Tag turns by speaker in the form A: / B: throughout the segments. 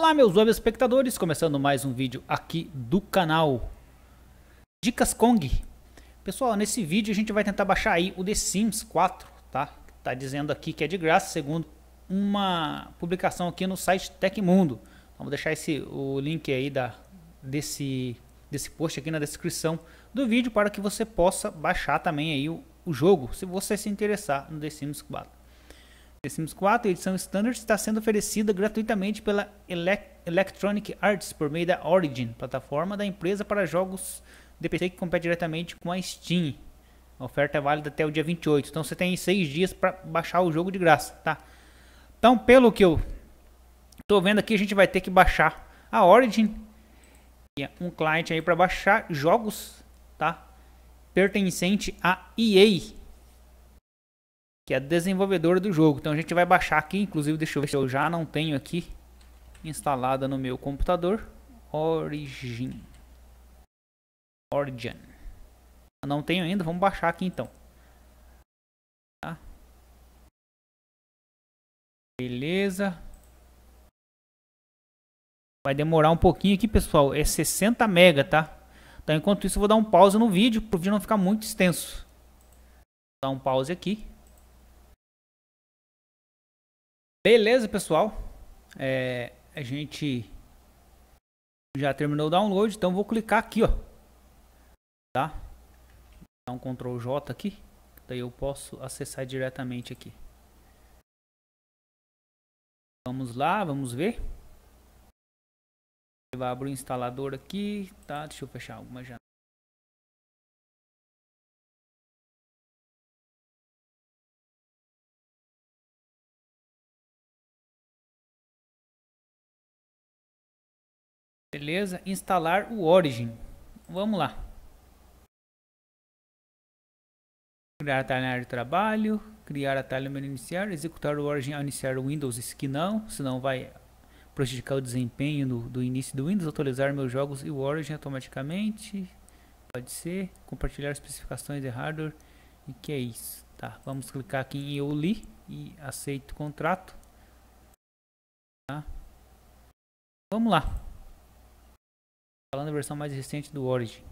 A: Olá meus web espectadores, começando mais um vídeo aqui do canal Dicas Kong. Pessoal, nesse vídeo a gente vai tentar baixar aí o The Sims 4, tá? Tá dizendo aqui que é de graça, segundo uma publicação aqui no site Tecmundo. Vamos deixar esse o link aí da desse desse post aqui na descrição do vídeo para que você possa baixar também aí o, o jogo, se você se interessar no The Sims 4. The Sims 4, edição standard, está sendo oferecida gratuitamente pela Electronic Arts por meio da Origin, plataforma da empresa para jogos de PC que compete diretamente com a Steam. A oferta é válida até o dia 28, então você tem 6 dias para baixar o jogo de graça, tá? Então, pelo que eu tô vendo aqui, a gente vai ter que baixar a Origin, que é um cliente aí para baixar jogos, tá? Pertencente a EA, que é desenvolvedora do jogo. Então a gente vai baixar aqui, inclusive deixa eu ver se eu já não tenho aqui instalada no meu computador. Origin. Origin. não tenho ainda, vamos
B: baixar aqui então. Tá?
A: Beleza. Vai demorar um pouquinho aqui, pessoal. É 60 mega, tá? Então, enquanto isso, eu vou dar um pause no vídeo, para o vídeo não ficar muito extenso. Vou dar um pause aqui. Beleza, pessoal? É, a gente já terminou o download, então vou clicar aqui, ó. Tá? Dá um Ctrl J aqui, daí eu posso acessar diretamente aqui.
B: Vamos lá, vamos ver. Vai abrir o
C: instalador aqui, tá? Deixa eu fechar alguma já. Beleza? Instalar o Origin. Vamos lá.
A: Criar atalho de trabalho, criar atalho menu iniciar, executar o Origin ao iniciar o Windows, isso que não, senão vai prejudicar o desempenho do, do início do Windows, atualizar meus jogos e o Origin automaticamente, pode ser, compartilhar especificações de hardware, e que é isso, tá? Vamos clicar aqui em eu li e aceito o contrato, tá? Vamos lá.
B: Falando a versão mais recente do Origin.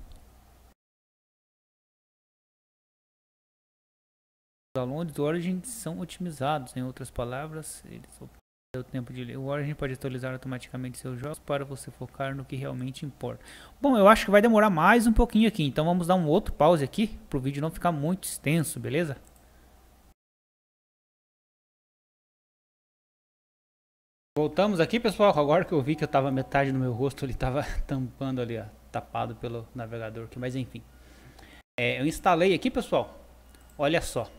A: Os alunos do Origin são otimizados, em outras palavras, eles o tempo de ler. O Origin pode atualizar automaticamente seus jogos para você focar no que realmente importa. Bom, eu acho que vai demorar mais um pouquinho aqui, então vamos dar um outro pause aqui para o vídeo não ficar muito extenso, beleza? Voltamos aqui, pessoal. Agora que eu vi que eu tava metade do meu rosto, ele tava tampando ali, ó, tapado pelo navegador aqui, mas enfim. É, eu instalei aqui, pessoal. Olha só.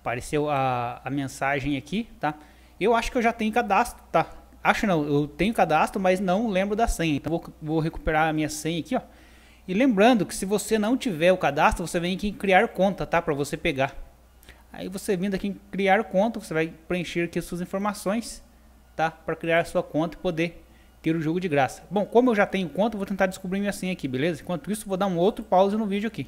A: Apareceu a, a mensagem aqui, tá? Eu acho que eu já tenho cadastro, tá? Acho não, eu tenho cadastro, mas não lembro da senha. Então vou, vou recuperar a minha senha aqui, ó. E lembrando que se você não tiver o cadastro, você vem aqui em criar conta, tá? Para você pegar. Aí você vindo aqui em criar conta, você vai preencher aqui as suas informações tá? Para criar a sua conta e poder ter o jogo de graça. Bom, como eu já tenho conta, vou tentar descobrir minha senha aqui, beleza? Enquanto isso, vou dar um outro pause no vídeo aqui.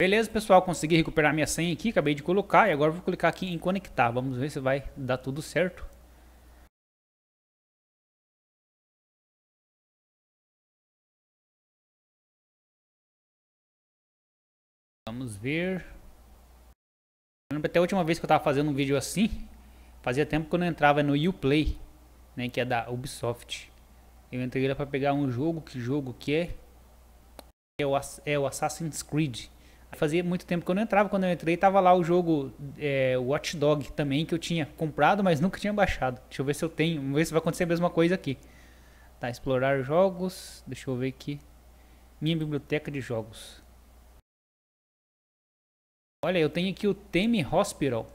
A: Beleza, pessoal, consegui recuperar minha senha aqui, acabei de colocar e agora vou clicar aqui em
C: conectar. Vamos ver se vai dar tudo certo. Vamos ver. até a última vez que eu estava fazendo
A: um vídeo assim, Fazia tempo que eu não entrava no Uplay, né, que é da Ubisoft. Eu entrei lá para pegar um jogo, que jogo que é? É o, é o Assassin's Creed. Fazia muito tempo que eu não entrava, quando eu entrei tava lá o jogo é, Watch Dog também, que eu tinha comprado, mas nunca tinha baixado. Deixa eu ver se eu tenho, vamos ver se vai acontecer a mesma coisa aqui. Tá, explorar jogos, deixa eu ver aqui. Minha biblioteca de jogos. Olha, eu tenho aqui o Theme Hospital.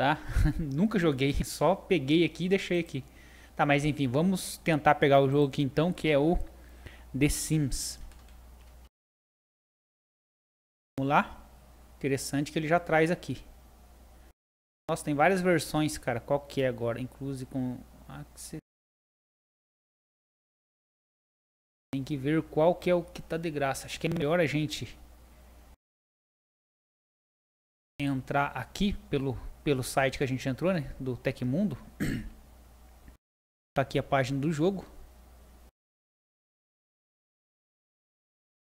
A: tá? Nunca joguei, só peguei aqui e deixei aqui. Tá, mas enfim, vamos tentar pegar o jogo aqui então, que é o The Sims. Vamos lá. Interessante que ele já traz aqui. Nossa, tem várias versões, cara. Qual que é
B: agora? Inclusive com...
A: Tem que ver qual que é o que tá de graça. Acho que é melhor a gente entrar aqui pelo pelo site que a gente entrou, né? Do Tecmundo. Tá aqui a página do jogo.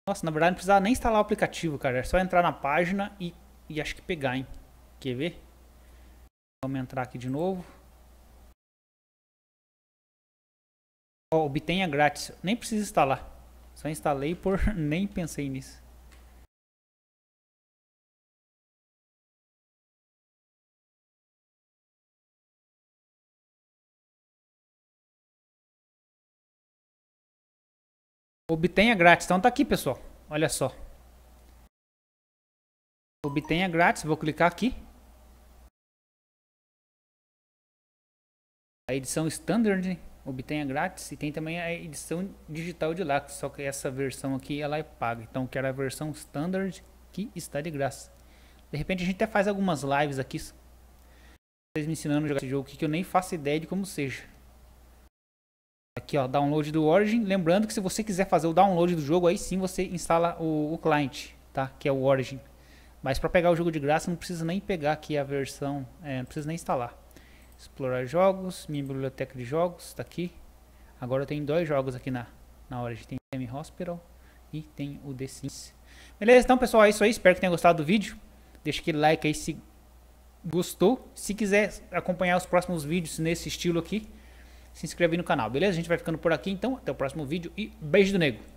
A: Nossa, na verdade não precisava nem instalar o aplicativo, cara. É só entrar na página e, e acho que pegar, hein? Quer ver? Vamos entrar aqui de novo. Ó, obtenha grátis. Nem precisa instalar.
C: Só instalei por... nem pensei nisso. Obtenha grátis. Então tá aqui, pessoal. Olha só.
B: Obtenha grátis. Vou clicar aqui.
A: A edição standard obtenha grátis e tem também a edição digital de lápis, só que essa versão aqui ela é paga. Então quero a versão standard que está de graça. De repente a gente até faz algumas lives aqui vocês me ensinando a jogar esse jogo que eu nem faço ideia de como seja. Aqui, ó, download do Origin. Lembrando que se você quiser fazer o download do jogo, aí sim você instala o, o client, tá? Que é o Origin. Mas para pegar o jogo de graça, não precisa nem pegar aqui a versão, é, não precisa nem instalar. Explorar jogos, minha biblioteca de jogos, está aqui. Agora eu tenho dois jogos aqui na, na Origin. Tem Demi Hospital e tem o The Sims. Beleza, então pessoal, é isso aí. Espero que tenham gostado do vídeo. Deixa aquele like aí se gostou. Se quiser acompanhar os próximos vídeos nesse estilo aqui, se inscrever no canal, beleza? A gente vai ficando por aqui, então até o próximo vídeo e beijo
C: do nego!